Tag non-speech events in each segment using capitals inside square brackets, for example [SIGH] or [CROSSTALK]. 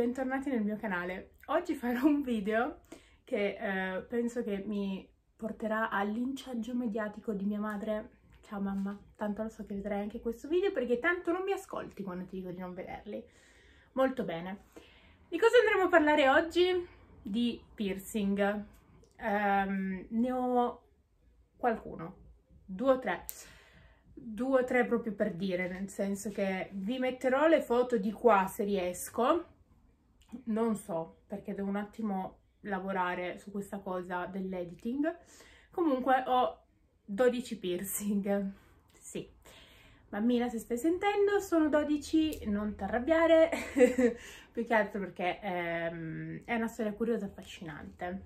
bentornati nel mio canale. Oggi farò un video che eh, penso che mi porterà al linciaggio mediatico di mia madre. Ciao mamma, tanto lo so che vedrai anche questo video perché tanto non mi ascolti quando ti dico di non vederli. Molto bene. Di cosa andremo a parlare oggi? Di piercing. Um, ne ho qualcuno, due o tre due o tre proprio per dire, nel senso che vi metterò le foto di qua se riesco, non so perché devo un attimo lavorare su questa cosa dell'editing comunque ho 12 piercing sì bambina se stai sentendo sono 12 non ti arrabbiare [LAUGHS] più che altro perché ehm, è una storia curiosa e affascinante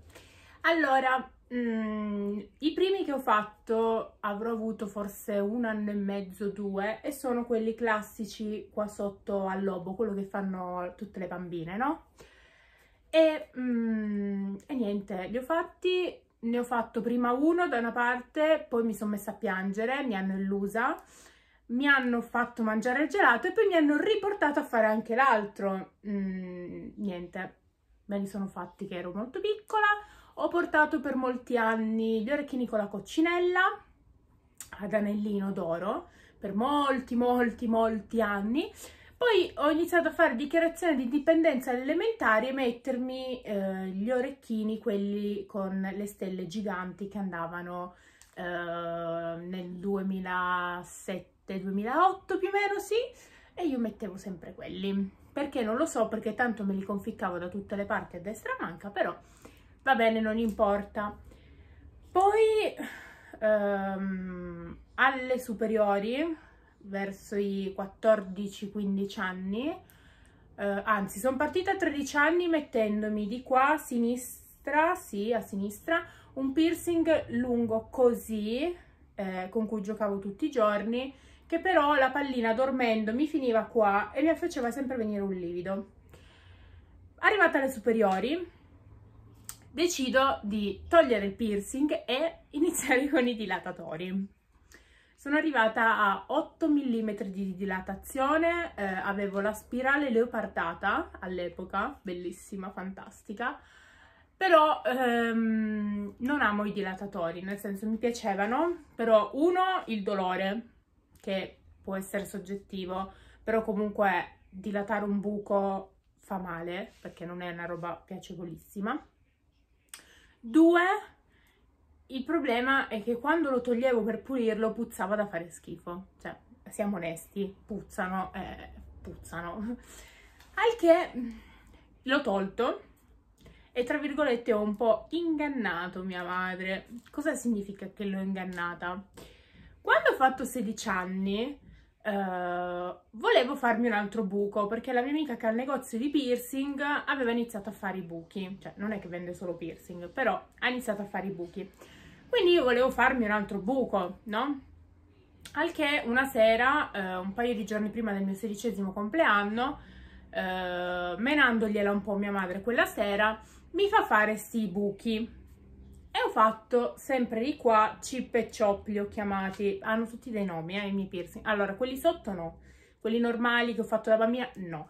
allora, Mm, I primi che ho fatto avrò avuto forse un anno e mezzo, due, e sono quelli classici qua sotto al lobo, quello che fanno tutte le bambine, no? E, mm, e niente, li ho fatti, ne ho fatto prima uno da una parte, poi mi sono messa a piangere, mi hanno illusa, mi hanno fatto mangiare il gelato e poi mi hanno riportato a fare anche l'altro. Mm, niente, me li sono fatti che ero molto piccola, ho portato per molti anni gli orecchini con la coccinella ad anellino d'oro, per molti, molti, molti anni. Poi ho iniziato a fare dichiarazione di indipendenza elementare e mettermi eh, gli orecchini, quelli con le stelle giganti che andavano eh, nel 2007-2008 più o meno, sì, e io mettevo sempre quelli. Perché non lo so, perché tanto me li conficcavo da tutte le parti a destra manca, però va bene, non importa. Poi ehm, alle superiori, verso i 14-15 anni, eh, anzi sono partita a 13 anni mettendomi di qua a sinistra, sì a sinistra, un piercing lungo così, eh, con cui giocavo tutti i giorni, che però la pallina dormendo mi finiva qua e mi faceva sempre venire un livido. Arrivata alle superiori, decido di togliere il piercing e [LAUGHS] iniziare con i dilatatori. Sono arrivata a 8 mm di dilatazione, eh, avevo la spirale leopardata all'epoca, bellissima, fantastica, però ehm, non amo i dilatatori, nel senso mi piacevano, però uno, il dolore, che può essere soggettivo, però comunque dilatare un buco fa male, perché non è una roba piacevolissima, Due, il problema è che quando lo toglievo per pulirlo puzzava da fare schifo. Cioè, siamo onesti, puzzano, eh, puzzano. [LAUGHS] Al che l'ho tolto e tra virgolette ho un po' ingannato mia madre. Cosa significa che l'ho ingannata? Quando ho fatto 16 anni eh, volevo farmi un altro buco perché la mia amica che ha il negozio di piercing aveva iniziato a fare i buchi, cioè non è che vende solo piercing, però ha iniziato a fare i buchi. Quindi io volevo farmi un altro buco, no? Al che una sera, uh, un paio di giorni prima del mio sedicesimo compleanno, uh, menandogliela un po' mia madre quella sera, mi fa fare sti buchi ho fatto sempre di qua chip e chop li ho chiamati, hanno tutti dei nomi eh, i miei piercing, allora quelli sotto no, quelli normali che ho fatto da bambina no,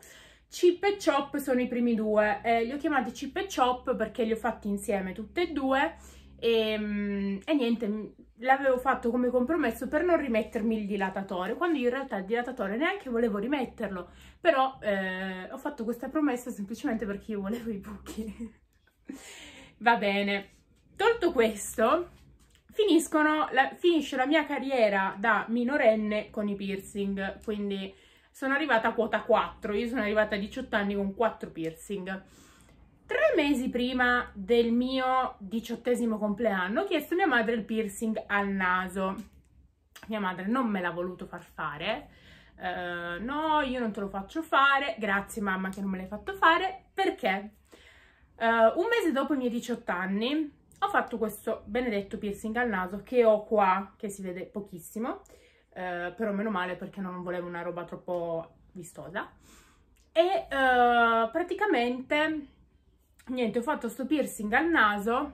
chip e chop sono i primi due, eh, li ho chiamati chip e chop perché li ho fatti insieme tutti e due e, ehm, e niente, l'avevo fatto come compromesso per non rimettermi il dilatatore, quando io in realtà il dilatatore neanche volevo rimetterlo, però eh, ho fatto questa promessa semplicemente perché io volevo i buchi. [LAUGHS] Va bene, Tolto questo, la, finisce la mia carriera da minorenne con i piercing, quindi sono arrivata a quota 4, io sono arrivata a 18 anni con 4 piercing. Tre mesi prima del mio diciottesimo compleanno ho chiesto a mia madre il piercing al naso. Mia madre non me l'ha voluto far fare, uh, no io non te lo faccio fare, grazie mamma che non me l'hai fatto fare, perché? Uh, un mese dopo i miei 18 anni fatto questo benedetto piercing al naso che ho qua, che si vede pochissimo, eh, però meno male perché non volevo una roba troppo vistosa. E eh, praticamente, niente, ho fatto questo piercing al naso,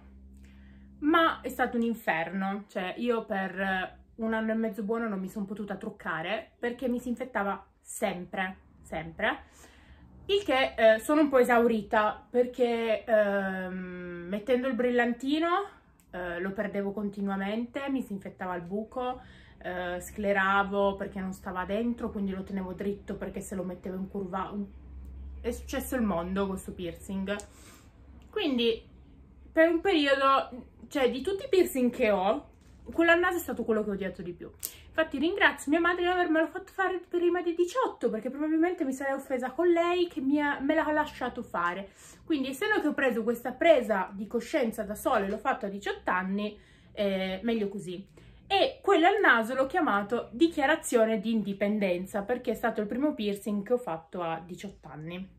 ma è stato un inferno. Cioè, io per un anno e mezzo buono non mi sono potuta truccare perché mi si infettava sempre, sempre il che eh, sono un po' esaurita perché ehm, mettendo il brillantino eh, lo perdevo continuamente, mi si infettava il buco, eh, scleravo perché non stava dentro, quindi lo tenevo dritto perché se lo mettevo in curva... È successo il mondo questo piercing. Quindi per un periodo, cioè di tutti i piercing che ho, quello al naso è stato quello che ho odiato di più. Infatti ringrazio mia madre di avermelo fatto fare prima dei 18 perché probabilmente mi sarei offesa con lei che ha, me l'ha lasciato fare. Quindi essendo che ho preso questa presa di coscienza da sola e l'ho fatto a 18 anni, eh, meglio così. E quello al naso l'ho chiamato dichiarazione di indipendenza perché è stato il primo piercing che ho fatto a 18 anni.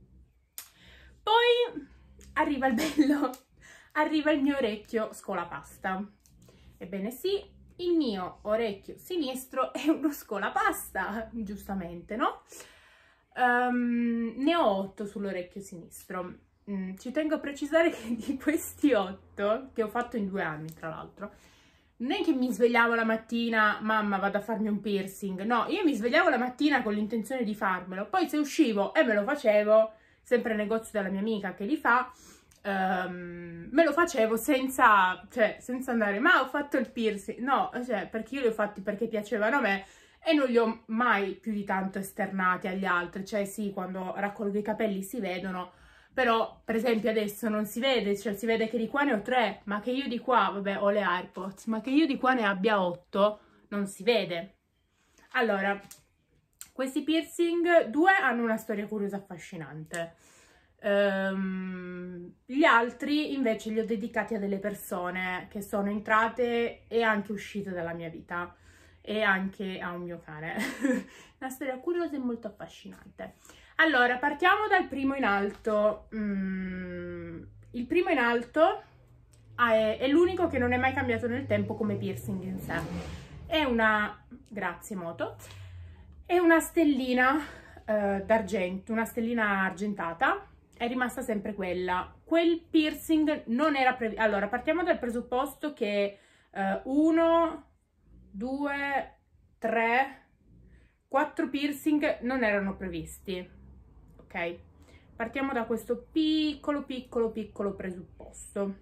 Poi arriva il bello, [LAUGHS] arriva il mio orecchio scolapasta. Ebbene sì, il mio orecchio sinistro è uno scolapasta, giustamente, no? Um, ne ho otto sull'orecchio sinistro. Mm, ci tengo a precisare che di questi otto, che ho fatto in due anni tra l'altro, non è che mi svegliavo la mattina, mamma vado a farmi un piercing, no, io mi svegliavo la mattina con l'intenzione di farmelo, poi se uscivo e me lo facevo, sempre al negozio della mia amica che li fa, Um, me lo facevo senza, cioè, senza andare, ma ho fatto il piercing, no, cioè, perché io li ho fatti perché piacevano a me e non li ho mai più di tanto esternati agli altri, cioè sì, quando raccolgo i capelli si vedono, però per esempio adesso non si vede, cioè si vede che di qua ne ho tre, ma che io di qua, vabbè, ho le AirPods, ma che io di qua ne abbia otto, non si vede. Allora, questi piercing, due hanno una storia curiosa affascinante. Um, gli altri invece li ho dedicati a delle persone che sono entrate e anche uscite dalla mia vita e anche a un mio cane. [LAUGHS] Una storia curiosa e molto affascinante. Allora, partiamo dal primo in alto. Mm, il primo in alto è, l'unico che non è mai cambiato nel tempo come piercing in sé. È una... grazie moto. È una stellina eh, d'argento, una stellina argentata è rimasta sempre quella. Quel piercing non era previsto. Allora, partiamo dal presupposto che 1, 2, 3, 4 piercing non erano previsti, ok? Partiamo da questo piccolo, piccolo, piccolo presupposto.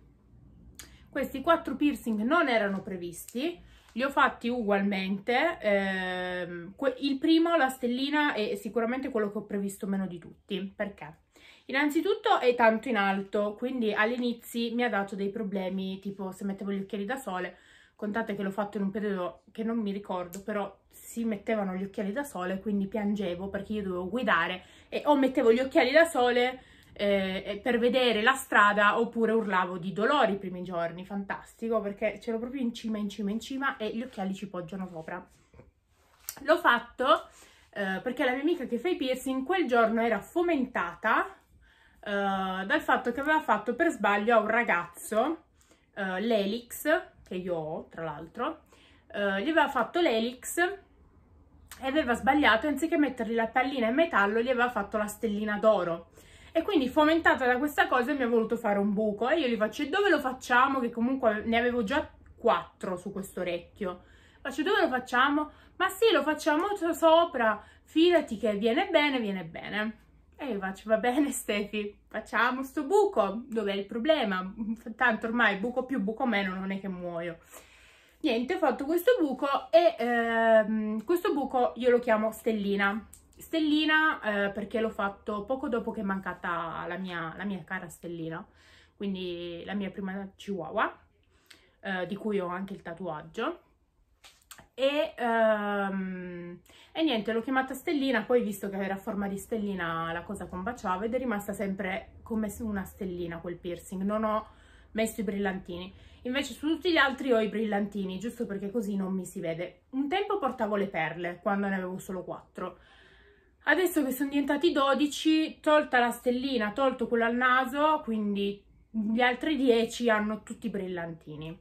Questi quattro piercing non erano previsti, li ho fatti ugualmente, ehm, il primo, la stellina, è sicuramente quello che ho previsto meno di tutti, perché? Innanzitutto è tanto in alto, quindi all'inizio mi ha dato dei problemi, tipo se mettevo gli occhiali da sole, contate che l'ho fatto in un periodo che non mi ricordo, però si mettevano gli occhiali da sole, quindi piangevo perché io dovevo guidare e o mettevo gli occhiali da sole eh, per vedere la strada oppure urlavo di dolore i primi giorni, fantastico perché c'ero proprio in cima, in cima, in cima e gli occhiali ci poggiano sopra. L'ho fatto eh, perché la mia amica che fa i piercing quel giorno era fomentata eh, dal fatto che aveva fatto per sbaglio a un ragazzo eh, l'elix, che io ho tra l'altro, eh, gli aveva fatto l'elix e aveva sbagliato, anziché mettergli la pallina in metallo, gli aveva fatto la stellina d'oro e quindi fomentata da questa cosa mi ha voluto fare un buco e io gli faccio dove lo facciamo che comunque ne avevo già 4 su questo orecchio faccio dove lo facciamo ma sì lo facciamo sopra fidati che viene bene viene bene e io faccio va bene [LAUGHS] Stefi facciamo sto buco dov'è il problema tanto ormai buco più buco meno non è che muoio niente ho fatto questo buco e ehm, questo buco io lo chiamo stellina stellina eh, perché l'ho fatto poco dopo che è mancata la mia, la mia cara stellina, quindi la mia prima chihuahua, eh, di cui ho anche il tatuaggio. E, um, e, niente, l'ho chiamata stellina, poi visto che era a forma di stellina la cosa combaciava ed è rimasta sempre come una stellina quel piercing, non ho messo i brillantini. Invece su tutti gli altri ho i brillantini, giusto perché così non mi si vede. Un tempo portavo le perle, quando ne avevo solo quattro adesso che sono diventati 12 tolta la stellina tolto quello al naso quindi gli altri 10 hanno tutti i brillantini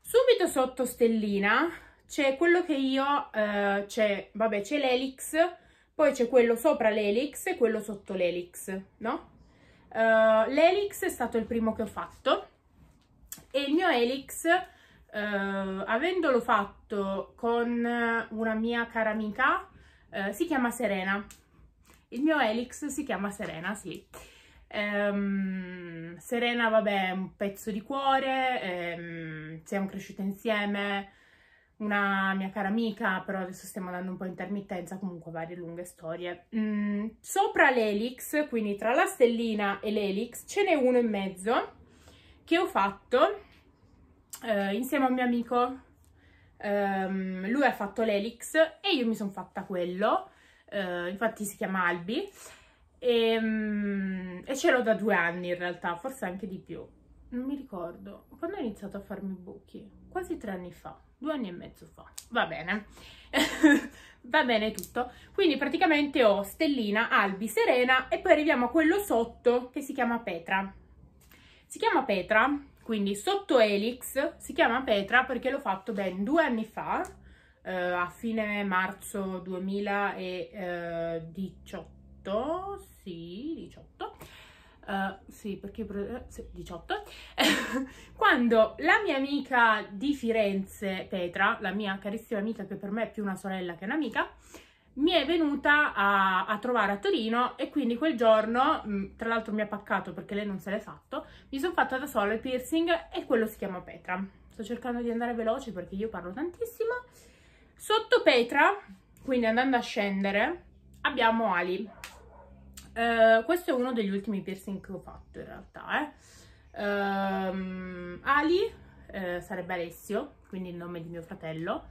subito sotto stellina c'è quello che io eh, c'è vabbè c'è l'elix poi c'è quello sopra l'elix e quello sotto l'elix no uh, eh, l'elix è stato il primo che ho fatto e il mio elix uh, eh, avendolo fatto con una mia cara amica eh, si chiama Serena. Il mio Helix si chiama Serena, sì. Ehm, Serena, vabbè, è un pezzo di cuore, ehm, siamo cresciute insieme, una mia cara amica, però adesso stiamo andando un po' in intermittenza, comunque varie lunghe storie. Mm, sopra l'elix, quindi tra la stellina e l'elix, ce n'è uno in mezzo che ho fatto eh, insieme a un mio amico Um, lui ha fatto l'elix e io mi sono fatta quello, uh, infatti si chiama Albi, ehm, e, um, e ce l'ho da due anni in realtà, forse anche di più. Non mi ricordo, quando ho iniziato a farmi i buchi? Quasi tre anni fa, due anni e mezzo fa, va bene, [LAUGHS] va bene tutto. Quindi praticamente ho Stellina, Albi, Serena e poi arriviamo a quello sotto che si chiama Petra. Si chiama Petra quindi sotto Helix, si chiama Petra perché l'ho fatto ben due anni fa, eh, a fine marzo 2018, sì, 18, Uh, eh, sì, perché eh, 18, [LAUGHS] quando la mia amica di Firenze, Petra, la mia carissima amica che per me è più una sorella che un'amica, mi è venuta a, a, trovare a Torino e quindi quel giorno, mm, tra l'altro mi ha paccato perché lei non se l'è fatto, mi sono fatta da sola il piercing e quello si chiama Petra. Sto cercando di andare veloce perché io parlo tantissimo. Sotto Petra, quindi andando a scendere, abbiamo Ali. Uh, questo è uno degli ultimi piercing che ho fatto in realtà. Eh. Uh, Ali uh, sarebbe Alessio, quindi il nome di mio fratello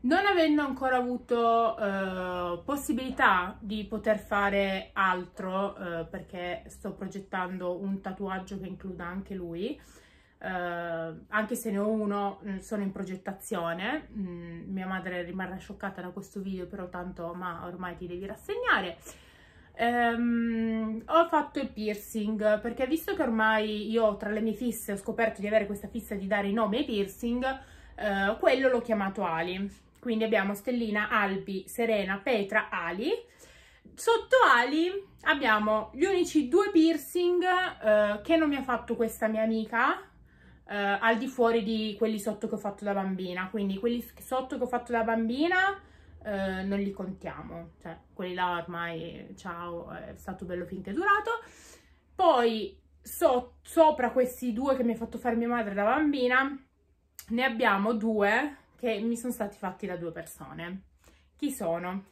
non avendo ancora avuto eh, possibilità di poter fare altro eh, perché sto progettando un tatuaggio che includa anche lui eh, anche se ne ho uno mm, sono in progettazione mm, mia madre rimarrà scioccata da questo video però tanto ma ormai ti devi rassegnare Um, ho fatto il piercing perché visto che ormai io tra le mie fisse ho scoperto di avere questa fissa di dare i nomi ai piercing, uh, quello l'ho chiamato Ali quindi abbiamo Stellina, Albi, Serena, Petra, Ali. Sotto Ali abbiamo gli unici due piercing eh, che non mi ha fatto questa mia amica, eh, al di fuori di quelli sotto che ho fatto da bambina, quindi quelli sotto che ho fatto da bambina eh, non li contiamo, cioè quelli là ormai, ciao, è stato bello finché è durato. Poi so, sopra questi due che mi ha fatto fare mia madre da bambina ne abbiamo due che mi sono stati fatti da due persone. Chi sono?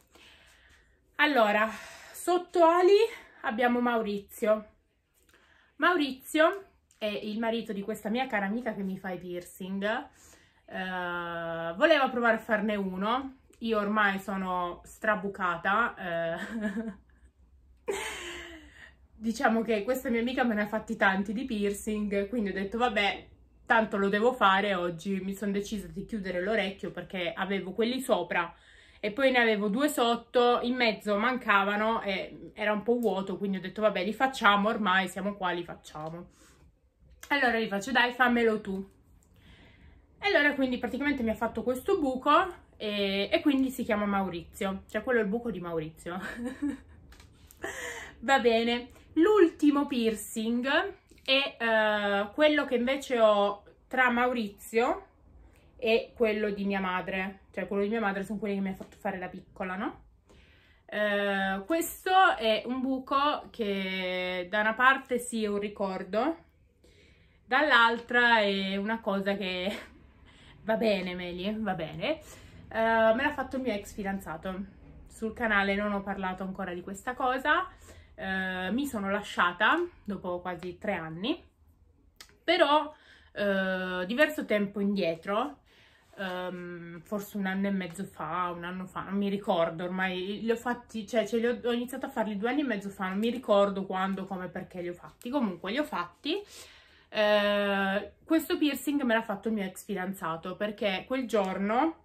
Allora, sotto Ali abbiamo Maurizio. Maurizio è il marito di questa mia cara amica che mi fa i piercing. Eh, voleva provare a farne uno. Io ormai sono strabucata. Eh. [LAUGHS] diciamo che questa mia amica me ne ha fatti tanti di piercing, quindi ho detto vabbè, tanto lo devo fare oggi, mi sono decisa di chiudere l'orecchio perché avevo quelli sopra e poi ne avevo due sotto, in mezzo mancavano e era un po' vuoto, quindi ho detto vabbè li facciamo, ormai siamo qua, li facciamo. Allora gli faccio dai fammelo tu. E allora quindi praticamente mi ha fatto questo buco e, e quindi si chiama Maurizio, cioè quello è il buco di Maurizio. [LAUGHS] Va bene, l'ultimo piercing e eh, quello che invece ho tra Maurizio e quello di mia madre, cioè quello di mia madre sono quelli che mi ha fatto fare da piccola, no? Eh, questo è un buco che da una parte sì è un ricordo, dall'altra è una cosa che [LAUGHS] va bene Meli, va bene, eh, me l'ha fatto il mio ex fidanzato, sul canale non ho parlato ancora di questa cosa, eh, mi sono lasciata dopo quasi tre anni, però eh, diverso tempo indietro, ehm, forse un anno e mezzo fa, un anno fa, non mi ricordo, ormai li ho fatti, cioè, cioè li ho, ho, iniziato a farli due anni e mezzo fa, non mi ricordo quando, come, perché li ho fatti, comunque li ho fatti. Eh, questo piercing me l'ha fatto il mio ex fidanzato perché quel giorno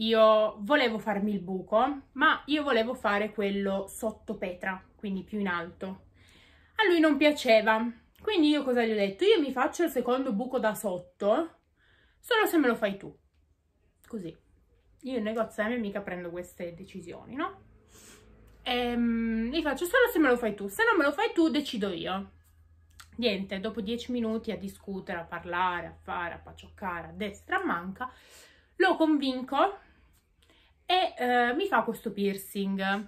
io volevo farmi il buco, ma io volevo fare quello sotto Petra, quindi più in alto. A lui non piaceva, quindi io cosa gli ho detto? Io mi faccio il secondo buco da sotto, solo se me lo fai tu. Così. Io in negozio a me mica prendo queste decisioni, no? Ehm, gli faccio solo se me lo fai tu, se non me lo fai tu decido io. Niente, dopo dieci minuti a discutere, a parlare, a fare, a pacioccare, a destra, a manca, lo convinco e eh, mi fa questo piercing.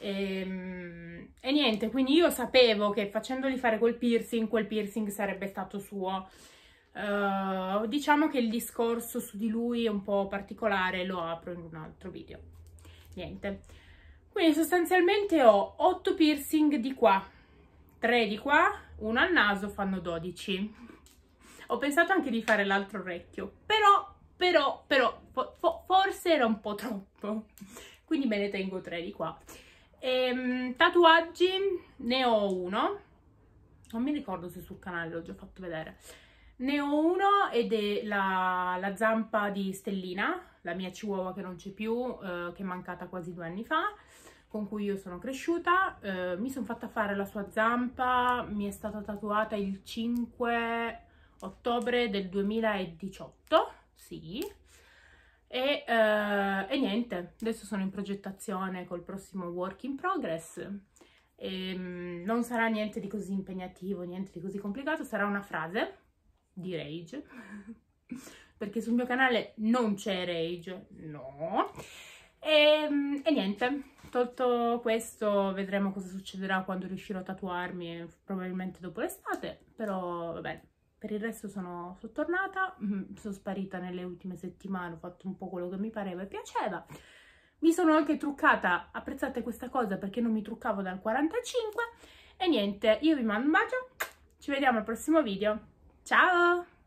E, ehm, e, niente, quindi io sapevo che facendogli fare quel piercing, quel piercing sarebbe stato suo. Uh, diciamo che il discorso su di lui è un po' particolare, lo apro in un altro video. Niente. Quindi sostanzialmente ho 8 piercing di qua, 3 di qua, uno al naso, fanno 12. Ho pensato anche di fare l'altro orecchio, però però, però fo forse era un po' troppo, quindi me ne tengo tre di qua. Ehm, tatuaggi ne ho uno, non mi ricordo se sul canale l'ho già fatto vedere, ne ho uno ed è la, la zampa di Stellina, la mia chihuahua che non c'è più, eh, che è mancata quasi due anni fa, con cui io sono cresciuta, eh, mi sono fatta fare la sua zampa, mi è stata tatuata il 5 ottobre del 2018 sì. E, eh, e, niente, adesso sono in progettazione col prossimo work in progress. E, ehm, non sarà niente di così impegnativo, niente di così complicato, sarà una frase di rage, [LAUGHS] perché sul mio canale non c'è rage, no. E, ehm, e, niente, tolto questo vedremo cosa succederà quando riuscirò a tatuarmi, probabilmente dopo l'estate, però va bene. Per il resto sono, sono tornata, mm, sono sparita nelle ultime settimane, ho fatto un po' quello che mi pareva e piaceva. Mi sono anche truccata, apprezzate questa cosa perché non mi truccavo dal 45. E niente, io vi mando un bacio, ci vediamo al prossimo video. Ciao!